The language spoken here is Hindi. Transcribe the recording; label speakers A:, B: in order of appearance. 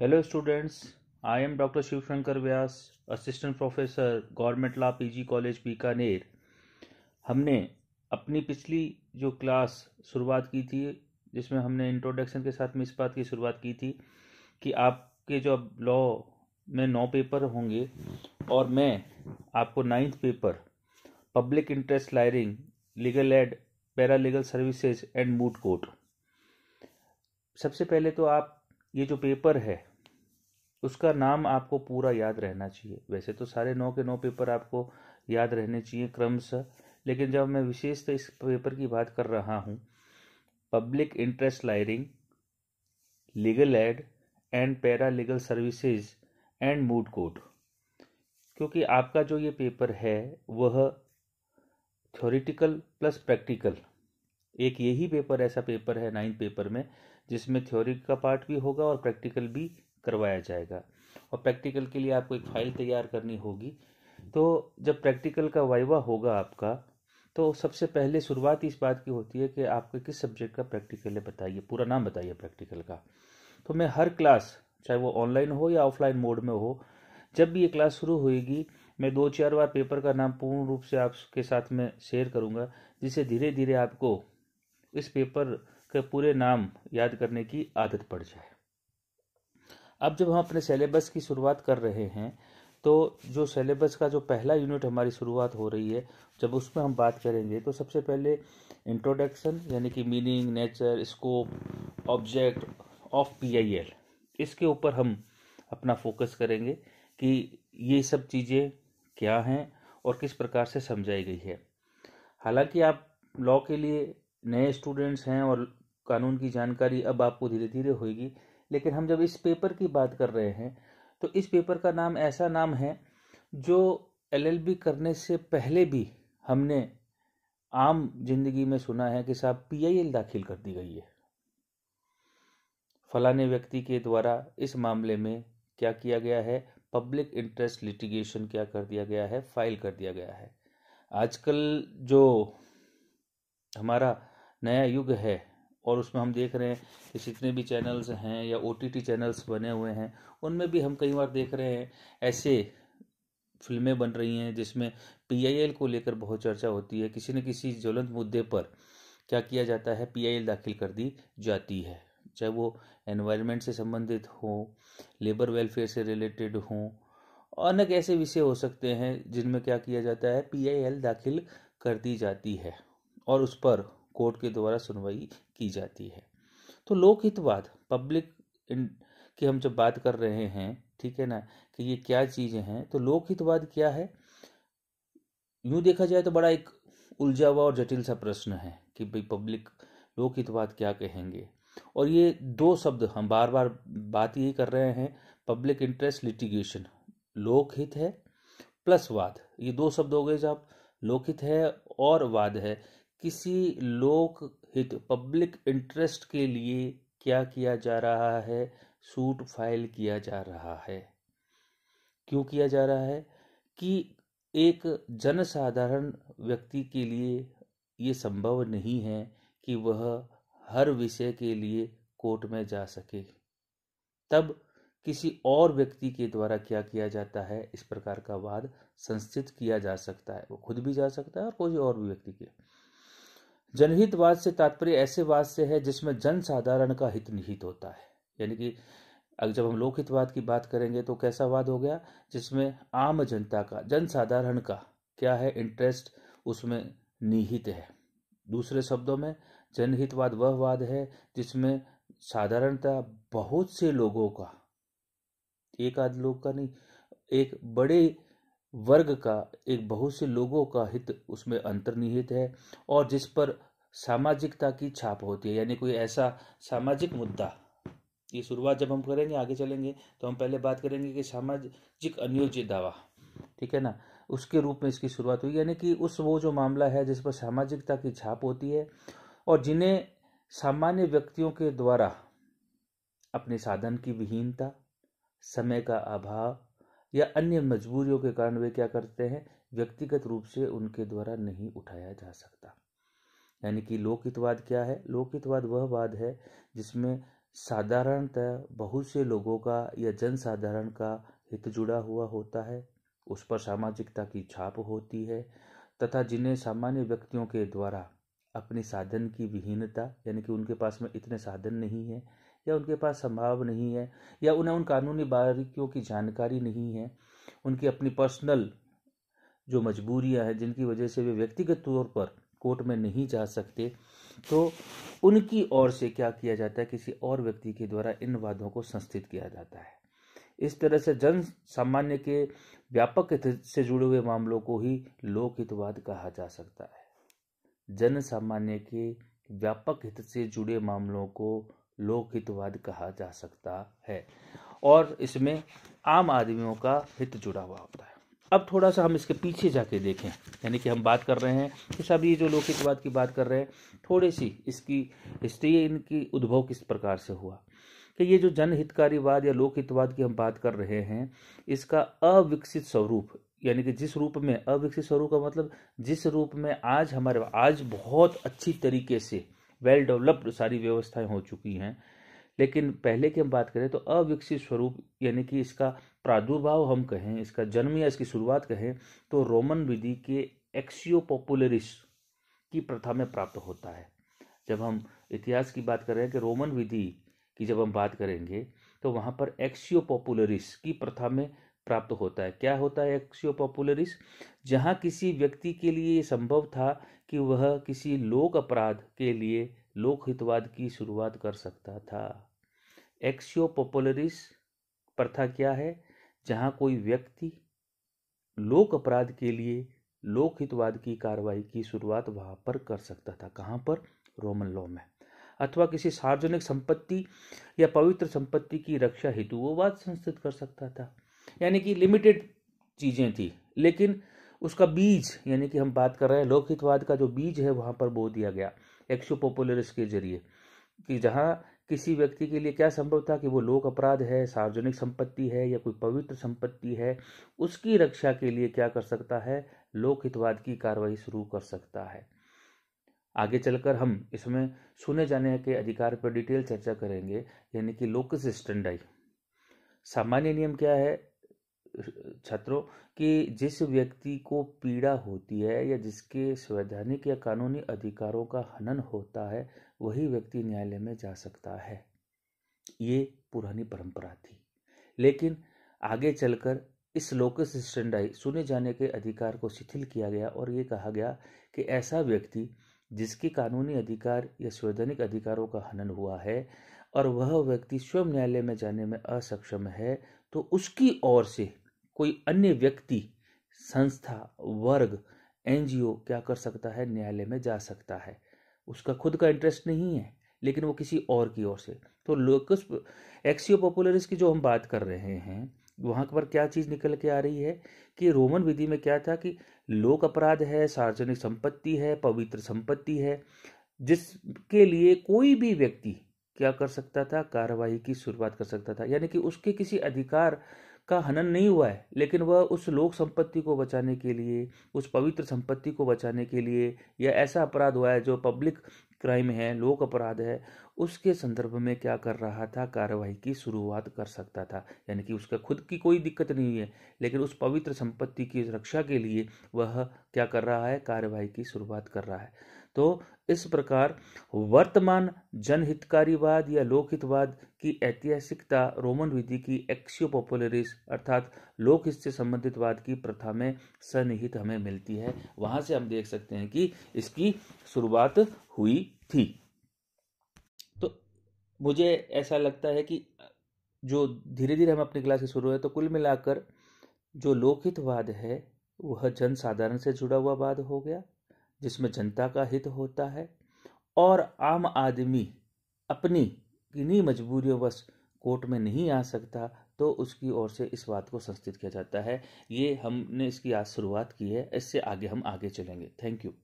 A: hello students I am doctor Shivshankar Vyas assistant professor government law PG college Bikaner हमने अपनी पिछली जो क्लास शुरुआत की थी जिसमें हमने इंट्रोडक्शन के साथ में इस बात की शुरुआत की थी कि आपके जो अब लॉ में नौ पेपर होंगे और मैं आपको ninth paper public interest lawyering legal aid paralegal services and moot court सबसे पहले तो आप ये जो पेपर है उसका नाम आपको पूरा याद रहना चाहिए वैसे तो सारे नौ के नौ पेपर आपको याद रहने चाहिए क्रमश लेकिन जब मैं विशेषतः इस पेपर की बात कर रहा हूँ public interest lawyering legal aid and paralegal services and moot court क्योंकि आपका जो ये पेपर है वह थ्योरिटिकल प्लस प्रैक्टिकल एक यही पेपर ऐसा पेपर है नाइन्थ पेपर में जिसमें थ्योरी का पार्ट भी होगा और प्रैक्टिकल भी करवाया जाएगा और प्रैक्टिकल के लिए आपको एक फाइल तैयार करनी होगी तो जब प्रैक्टिकल का वाइवा होगा आपका तो सबसे पहले शुरुआत इस बात की होती है कि आपके किस सब्जेक्ट का प्रैक्टिकल है बताइए पूरा नाम बताइए प्रैक्टिकल का तो मैं हर क्लास चाहे वो ऑनलाइन हो या ऑफलाइन मोड में हो जब भी ये क्लास शुरू होगी मैं दो चार बार पेपर का नाम पूर्ण रूप से आपके साथ में शेयर करूँगा जिससे धीरे धीरे आपको इस पेपर के पूरे नाम याद करने की आदत पड़ जाए अब जब हम अपने सिलेबस की शुरुआत कर रहे हैं तो जो सिलेबस का जो पहला यूनिट हमारी शुरुआत हो रही है जब उसमें हम बात करेंगे तो सबसे पहले इंट्रोडक्शन यानी कि meaning nature scope object of P इसके ऊपर हम अपना फोकस करेंगे कि ये सब चीज़ें क्या हैं और किस प्रकार से समझाई गई है हालांकि आप लॉ के लिए नए स्टूडेंट्स हैं और कानून की जानकारी अब आपको धीरे धीरे होगी लेकिन हम जब इस पेपर की बात कर रहे हैं तो इस पेपर का नाम ऐसा नाम है जो एलएलबी करने से पहले भी हमने आम जिंदगी में सुना है कि साहब पीआईएल दाखिल कर दी गई है फलाने व्यक्ति के द्वारा इस मामले में क्या किया गया है पब्लिक इंटरेस्ट लिटिगेशन क्या कर दिया गया है फाइल कर दिया गया है आजकल जो हमारा नया युग है और उसमें हम देख रहे हैं कि जितने भी चैनल्स हैं या ओ टी चैनल्स बने हुए हैं उनमें भी हम कई बार देख रहे हैं ऐसे फिल्में बन रही हैं जिसमें पीआईएल को लेकर बहुत चर्चा होती है किसी न किसी ज्वलंत मुद्दे पर क्या किया जाता है पीआईएल दाखिल कर दी जाती है चाहे वो एनवायरनमेंट से संबंधित हो लेबर वेलफेयर से रिलेटेड हों अनेक ऐसे विषय हो सकते हैं जिनमें क्या किया जाता है पीआईएल दाखिल कर दी जाती है और उस पर कोर्ट के द्वारा सुनवाई की जाती है तो लोकहितवाद पब्लिक की हम जब बात कर रहे हैं ठीक है ना कि ये क्या चीज़ें हैं तो लोकहितवाद क्या है यूँ देखा जाए तो बड़ा एक उलझा हुआ और जटिल सा प्रश्न है कि भाई पब्लिक लोकहितवाद क्या कहेंगे और ये दो शब्द हम बार बार बात यही कर रहे हैं पब्लिक इंटरेस्ट लिटिगेशन लोकहित है प्लस वाद ये दो शब्द हो गए जब लोकहित है और वाद है किसी लोक हित पब्लिक इंटरेस्ट के लिए क्या किया जा रहा है सूट फाइल किया जा रहा है क्यों किया जा रहा है कि एक जनसाधारण व्यक्ति के लिए ये संभव नहीं है कि वह हर विषय के लिए कोर्ट में जा सके तब किसी और व्यक्ति के द्वारा क्या किया जाता है इस प्रकार का वाद संस्थित किया जा सकता है वो खुद भी जा सकता है और कोई और भी व्यक्ति के जनहितवाद से तात्पर्य ऐसे वाद से है जिसमें जन साधारण का हित निहित होता है यानी कि अगर जब हम लोकहितवाद की बात करेंगे तो कैसा वाद हो गया जिसमें आम जनता का जन साधारण का क्या है इंटरेस्ट उसमें निहित है दूसरे शब्दों में जनहितवाद वह वाद है जिसमें साधारणता बहुत से लोगों का एक आध लोग का नहीं एक बड़े वर्ग का एक बहुत से लोगों का हित उसमें अंतर्निहित है और जिस पर सामाजिकता की छाप होती है यानी कोई ऐसा सामाजिक मुद्दा ये शुरुआत जब हम करेंगे आगे चलेंगे तो हम पहले बात करेंगे कि सामाजिक अनियोज्य दावा ठीक है ना उसके रूप में इसकी शुरुआत हुई यानी कि उस वो जो मामला है जिस पर सामाजिकता की छाप होती है और जिन्हें सामान्य व्यक्तियों के द्वारा अपने साधन की विहीनता समय का अभाव या अन्य मजबूरियों के कारण वे क्या करते हैं व्यक्तिगत रूप से उनके द्वारा नहीं उठाया जा सकता यानी कि लोकितवाद क्या है लोकितवाद वह वाद है जिसमें साधारणतः बहुत से लोगों का या जनसाधारण का हित जुड़ा हुआ होता है उस पर सामाजिकता की छाप होती है तथा जिन्हें सामान्य व्यक्तियों के द्वारा अपने साधन की विहीनता यानी कि उनके पास में इतने साधन नहीं है या उनके पास संभाव नहीं है या उन्हें उन कानूनी बारीकियों की जानकारी नहीं है उनकी अपनी पर्सनल जो मजबूरियां हैं जिनकी वजह से वे व्यक्तिगत तौर पर कोर्ट में नहीं जा सकते तो उनकी ओर से क्या किया जाता है किसी और व्यक्ति के द्वारा इन वादों को संस्थित किया जाता है इस तरह से जन सामान्य के व्यापक हित से जुड़े हुए मामलों को ही लोकहितवाद कहा जा सकता है जन सामान्य के व्यापक हित से जुड़े मामलों को लोकहितवाद कहा जा सकता है और इसमें आम आदमियों का हित जुड़ा हुआ होता है अब थोड़ा सा हम इसके पीछे जाके देखें यानी कि हम बात कर रहे हैं कि सब ये जो लोकहितवाद की बात कर रहे हैं थोड़ी सी इसकी हिस्ट्री इनकी उद्भव किस प्रकार से हुआ कि ये जो जनहितकारीवाद या लोकहितवाद की हम बात कर रहे हैं इसका अविकसित स्वरूप यानी कि जिस रूप में अविकसित स्वरूप का मतलब जिस रूप में आज हमारे आज बहुत अच्छी तरीके से वेल डेवलप्ड सारी व्यवस्थाएं हो चुकी हैं लेकिन पहले की हम बात करें तो अविकसित स्वरूप यानी कि इसका प्रादुर्भाव हम कहें इसका जन्म या इसकी शुरुआत कहें तो रोमन विधि के एक्सियो पॉपुलरिस की प्रथा में प्राप्त होता है जब हम इतिहास की बात कर रहे हैं कि रोमन विधि की जब हम बात करेंगे तो वहाँ पर एक्सियो पॉपुलरिस की प्रथा में प्राप्त होता है क्या होता है एक्सियो पॉपुलरिस जहाँ किसी व्यक्ति के लिए ये संभव था कि वह किसी लोक अपराध के लिए लोकहितवाद की शुरुआत कर सकता था एक्सियो पॉपुलरिस प्रथा क्या है जहां कोई व्यक्ति लोक अपराध के लिए लोकहितवाद की कार्रवाई की शुरुआत वहां पर कर सकता था कहां पर रोमन लॉ में अथवा किसी सार्वजनिक संपत्ति या पवित्र संपत्ति की रक्षा हेतु वो वाद संस्थित कर सकता था यानी कि लिमिटेड चीज़ें थी लेकिन उसका बीज यानी कि हम बात कर रहे हैं लोकहितवाद का जो बीज है वहाँ पर बो दिया गया एक्शो पॉपुलरिस के जरिए कि जहाँ किसी व्यक्ति के लिए क्या संभव था कि वो लोक अपराध है सार्वजनिक संपत्ति है या कोई पवित्र संपत्ति है उसकी रक्षा के लिए क्या कर सकता है लोकहितवाद की कार्रवाई शुरू कर सकता है आगे चलकर हम इसमें सुने जाने के अधिकार पर डिटेल चर्चा करेंगे यानी कि लोकस स्टैंडाई सामान्य नियम क्या है छात्रों कि जिस व्यक्ति को पीड़ा होती है या जिसके संवैधानिक या कानूनी अधिकारों का हनन होता है वही व्यक्ति न्यायालय में जा सकता है ये पुरानी परंपरा थी लेकिन आगे चलकर इस लोकस स्टैंडाई सुने जाने के अधिकार को शिथिल किया गया और ये कहा गया कि ऐसा व्यक्ति जिसके कानूनी अधिकार या संवैधानिक अधिकारों का हनन हुआ है और वह व्यक्ति स्वयं न्यायालय में जाने में असक्षम है तो उसकी ओर से कोई अन्य व्यक्ति संस्था वर्ग एनजीओ क्या कर सकता है न्यायालय में जा सकता है उसका खुद का इंटरेस्ट नहीं है लेकिन वो किसी और की ओर से तो लोकस एक्सियो पॉपुलरिस की जो हम बात कर रहे हैं वहाँ पर क्या चीज़ निकल के आ रही है कि रोमन विधि में क्या था कि लोक अपराध है सार्वजनिक संपत्ति है पवित्र संपत्ति है जिसके लिए कोई भी व्यक्ति क्या कर सकता था कार्रवाई की शुरुआत कर सकता था यानी कि उसके किसी अधिकार का हनन नहीं हुआ है लेकिन वह उस लोक संपत्ति को बचाने के लिए उस पवित्र संपत्ति को बचाने के लिए या ऐसा अपराध हुआ है जो पब्लिक क्राइम है लोक अपराध है उसके संदर्भ में क्या कर रहा था कार्रवाई की शुरुआत कर सकता था यानी कि उसका खुद की कोई दिक्कत नहीं हुई है लेकिन उस पवित्र संपत्ति की रक्षा के लिए वह क्या कर रहा है कार्रवाई की शुरुआत कर रहा है तो इस प्रकार वर्तमान जनहितकारीवाद या लोकहितवाद की ऐतिहासिकता रोमन विधि की एक्सियो पॉपुलरिस अर्थात लोकहित से संबंधित वाद की प्रथा में सन्निहित हमें मिलती है वहां से हम देख सकते हैं कि इसकी शुरुआत हुई थी तो मुझे ऐसा लगता है कि जो धीरे धीरे हम अपनी क्लास से शुरू है तो कुल मिलाकर जो लोकहितवाद है वह जनसाधारण से जुड़ा हुआ वाद हो गया जिसमें जनता का हित होता है और आम आदमी अपनी किन्हीं मजबूरियों बस कोर्ट में नहीं आ सकता तो उसकी ओर से इस बात को संस्थित किया जाता है ये हमने इसकी आज शुरुआत की है इससे आगे हम आगे चलेंगे थैंक यू